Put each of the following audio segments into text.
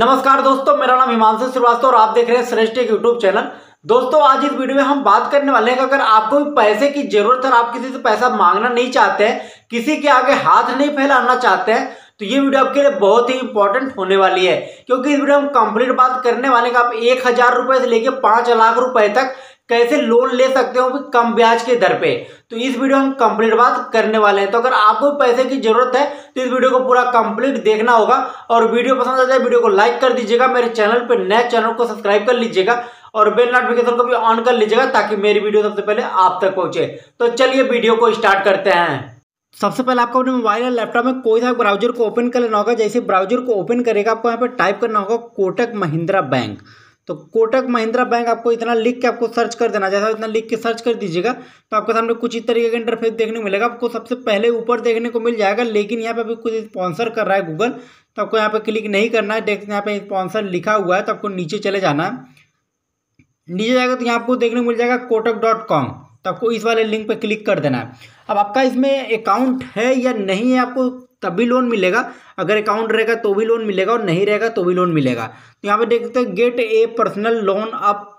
नमस्कार दोस्तों मेरा नाम हिमांशु श्रीवास्तव और आप देख रहे हैं श्रेष्ठ यूट्यूब चैनल दोस्तों आज इस वीडियो में हम बात करने वाले हैं कि अगर आपको पैसे की जरूरत है आप किसी से पैसा मांगना नहीं चाहते हैं किसी के आगे हाथ नहीं फैलाना चाहते हैं तो ये वीडियो आपके लिए बहुत ही इंपॉर्टेंट होने वाली है क्योंकि इस वीडियो हम कंप्लीट बात करने वाले हैं आप एक हजार रुपए से लेकर पांच लाख रुपए तक कैसे लोन ले सकते हो कम ब्याज के दर पे तो इस वीडियो हम कंप्लीट बात करने वाले हैं तो अगर आपको पैसे की जरूरत है तो इस वीडियो को पूरा कंप्लीट देखना होगा और वीडियो पसंद आता है वीडियो को लाइक कर दीजिएगा मेरे चैनल पर नए चैनल को सब्सक्राइब कर लीजिएगा और बेल नोटिफिकेशन को भी ऑन कर लीजिएगा ताकि मेरी वीडियो सबसे पहले आप तक पहुंचे तो चलिए वीडियो को स्टार्ट करते हैं सबसे पहले आपको अपने मोबाइल या लैपटॉप में कोई सा ब्राउजर को ओपन कर लेना होगा जैसे ब्राउजर को ओपन करेगा आपको यहाँ पर टाइप करना होगा कोटक महिंद्रा बैंक तो कोटक महिंद्रा बैंक आपको इतना लिख के आपको सर्च कर देना जैसा इतना लिख के सर्च कर दीजिएगा तो आपके सामने कुछ इस तरीके का इंटरफेस देखने को मिलेगा आपको सबसे पहले ऊपर देखने को मिल जाएगा लेकिन यहाँ पे अभी कुछ स्पॉन्सर कर रहा है गूगल तो आपको यहाँ पे क्लिक नहीं करना है देखते यहाँ पे स्पॉन्सर लिखा हुआ है तो आपको नीचे चले जाना है नीचे जाएगा तो यहाँ आपको देखने को मिल जाएगा कोटक डॉट कॉम तो आपको इस वाले लिंक पर क्लिक कर देना है अब आपका इसमें अकाउंट है या नहीं है आपको तब भी लोन मिलेगा अगर अकाउंट रहेगा तो भी लोन मिलेगा और नहीं रहेगा तो भी लोन मिलेगा तो यहाँ पे देखते हैं get a personal loan up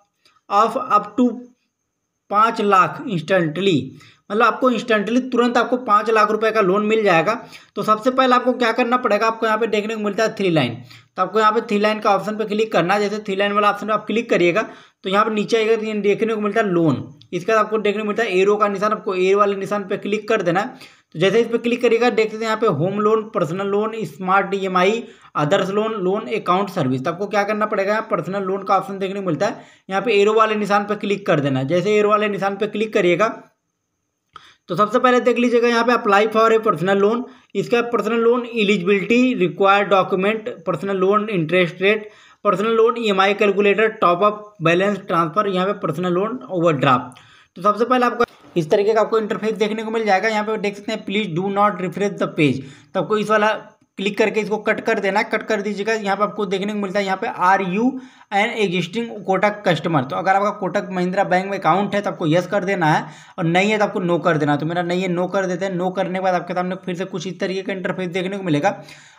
of up to पाँच लाख इंस्टेंटली मतलब आपको इंस्टेंटली तुरंत आपको पाँच लाख रुपए का लोन मिल जाएगा तो सबसे पहले आपको क्या करना पड़ेगा आपको यहाँ पे देखने को मिलता है थ्री लाइन तो आपको यहाँ पे थ्री लाइन का ऑप्शन पे क्लिक करना जैसे थ्री लाइन वाला ऑप्शन पे आप क्लिक करिएगा तो यहाँ पे नीचे आएगा तो देखने को मिलता है लोन इसके बाद आपको देखने को मिलता है एरो का निशान आपको एरो वाले निशान पर क्लिक कर देना तो जैसे इस पर क्लिक करिएगा देख सकते हैं यहाँ पे home loan personal loan smart e others loan loan account service तो आपको क्या करना पड़ेगा यहाँ पर्सनल लोन का ऑप्शन देखने को मिलता है यहाँ पे एरो वाले निशान पर क्लिक कर देना जैसे एरो वाले निशान पर क्लिक करिएगा तो सबसे पहले देख लीजिएगा यहाँ पे apply for a personal loan इसका personal loan eligibility required document personal loan interest rate personal loan EMI calculator top up balance transfer यहाँ पे पर्सनल लोन ओवरड्राफ्ट तो सबसे पहले आपको इस तरीके का आपको इंटरफेस देखने को मिल जाएगा यहाँ पे देख सकते हैं please do not refresh the page तो आपको इस वाला क्लिक करके इसको कट कर देना है कट कर दीजिएगा यहाँ पे आपको देखने को मिलता है यहाँ पे are you an existing Kotak customer तो अगर आपका कोटक महिंद्रा बैंक में अकाउंट है तो आपको यस कर देना है और नहीं है तो आपको नो कर देना है तो मेरा नहीं है नो कर देते हैं नो करने के बाद आपके सामने फिर से कुछ इस तरीके का इंटरफेस देखने को मिलेगा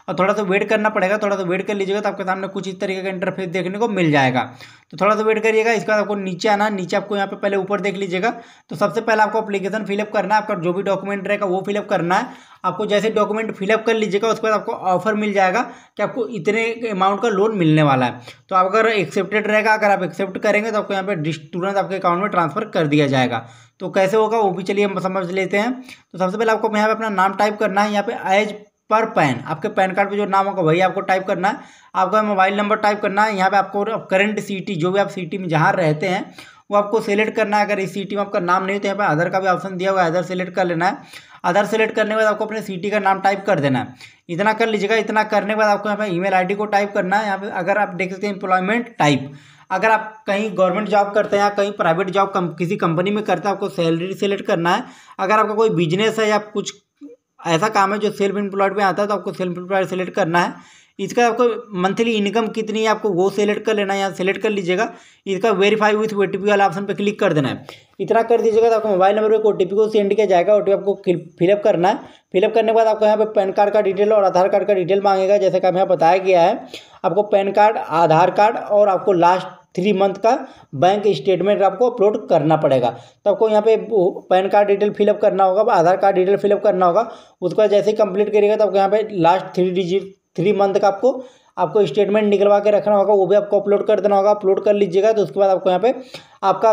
और थोड़ा सा वेट करना पड़ेगा थोड़ा सा वेट कर लीजिएगा तो आपके सामने कुछ इस तरीके का इंटरफेस देखने को मिल जाएगा तो थोड़ा सा वेट करिएगा इसके बाद आपको नीचे आना नीचे आपको यहाँ पे पहले ऊपर देख लीजिएगा तो सबसे पहले आपको अपलीकेशन फिलअप करना है आपका जो भी डॉक्यूमेंट रहेगा वो फिलअप करना है आपको जैसे डॉक्यूमेंट फिलअप कर लीजिएगा उसके बाद आपको ऑफर मिल जाएगा कि आपको इतने अमाउंट का लोन मिलने वाला है तो आप अगर एक्सेप्टेड रहेगा अगर आप एक्सेप्ट करेंगे तो आपको यहाँ पे तुरंत आपके अकाउंट में ट्रांसफर कर दिया जाएगा तो कैसे होगा वो भी चलिए हम समझ लेते हैं तो सबसे पहले आपको यहाँ पे अपना नाम टाइप करना है यहाँ पे एज पर पैन आपके पैन कार्ड पे जो नाम होगा वही आपको टाइप करना है आपका मोबाइल नंबर टाइप करना है यहाँ पे आपको करंट सिटी जो भी आप सिटी में जहाँ रहते हैं वो आपको सेलेक्ट करना है अगर इस सिटी में आपका नाम नहीं तो यहाँ पे अदर का भी ऑप्शन दिया हुआ है अदर सेलेक्ट कर लेना है अदर सेलेक्ट करने के बाद आपको अपने सिटी का नाम टाइप कर देना है इतना कर लीजिएगा इतना करने के बाद आपको यहाँ पे ई मेल को टाइप करना है यहाँ पर अगर आप देख सकते हैं एम्प्लॉयमेंट टाइप अगर आप कहीं गवर्नमेंट जॉब करते हैं या कहीं प्राइवेट जॉब किसी कंपनी में करते हैं आपको सैलरी सेलेक्ट करना है अगर आपका कोई बिजनेस है या कुछ ऐसा काम है जो सेल्फ एम्प्लॉयड में आता है तो आपको सेल्फ एम्प्लॉयड सेलेक्ट करना है इसका आपको मंथली इनकम कितनी है आपको वो सेलेक्ट कर लेना है या सेलेक्ट कर लीजिएगा इसका वेरीफाई विथ ओ टी वाला ऑप्शन पर क्लिक कर देना है इतना कर दीजिएगा तो आपको मोबाइल नंबर पर ओ को सेंड किया जाएगा ओ आपको फिलअप करना है फिलअप करने के बाद आपको यहाँ पे पैन कार्ड का डिटेल और आधार कार्ड का डिटेल मांगेगा जैसे कि यहाँ बताया गया है आपको पैन कार्ड आधार कार्ड और आपको लास्ट थ्री मंथ का बैंक स्टेटमेंट आपको अपलोड करना पड़ेगा तो आपको यहाँ पे पैन कार्ड डिटेल फिलअप करना होगा आधार कार्ड डिटेल फिलअप करना होगा उसके बाद जैसे ही कंप्लीट करिएगा तो आपको यहाँ पे last three digit three month का आपको आपको स्टेटमेंट निकलवा के रखना होगा वो भी आपको अपलोड कर देना होगा अपलोड कर लीजिएगा तो उसके बाद आपको यहाँ पे आपका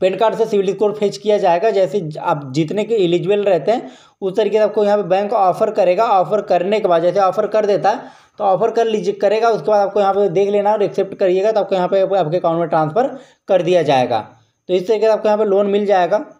पेन कार्ड से सिविल स्कोर फेच किया जाएगा जैसे आप जितने के एलिजिबल रहते हैं उस तरीके से आपको यहाँ पे बैंक ऑफर करेगा ऑफर करने के बाद जैसे ऑफर कर देता है तो ऑफर कर लीजिए करेगा उसके बाद आपको यहाँ पे देख लेना और एक्सेप्ट करिएगा तो आपको यहाँ पे आपके अकाउंट में ट्रांसफ़र कर दिया जाएगा तो इस तरीके से आपको यहाँ पर लोन मिल जाएगा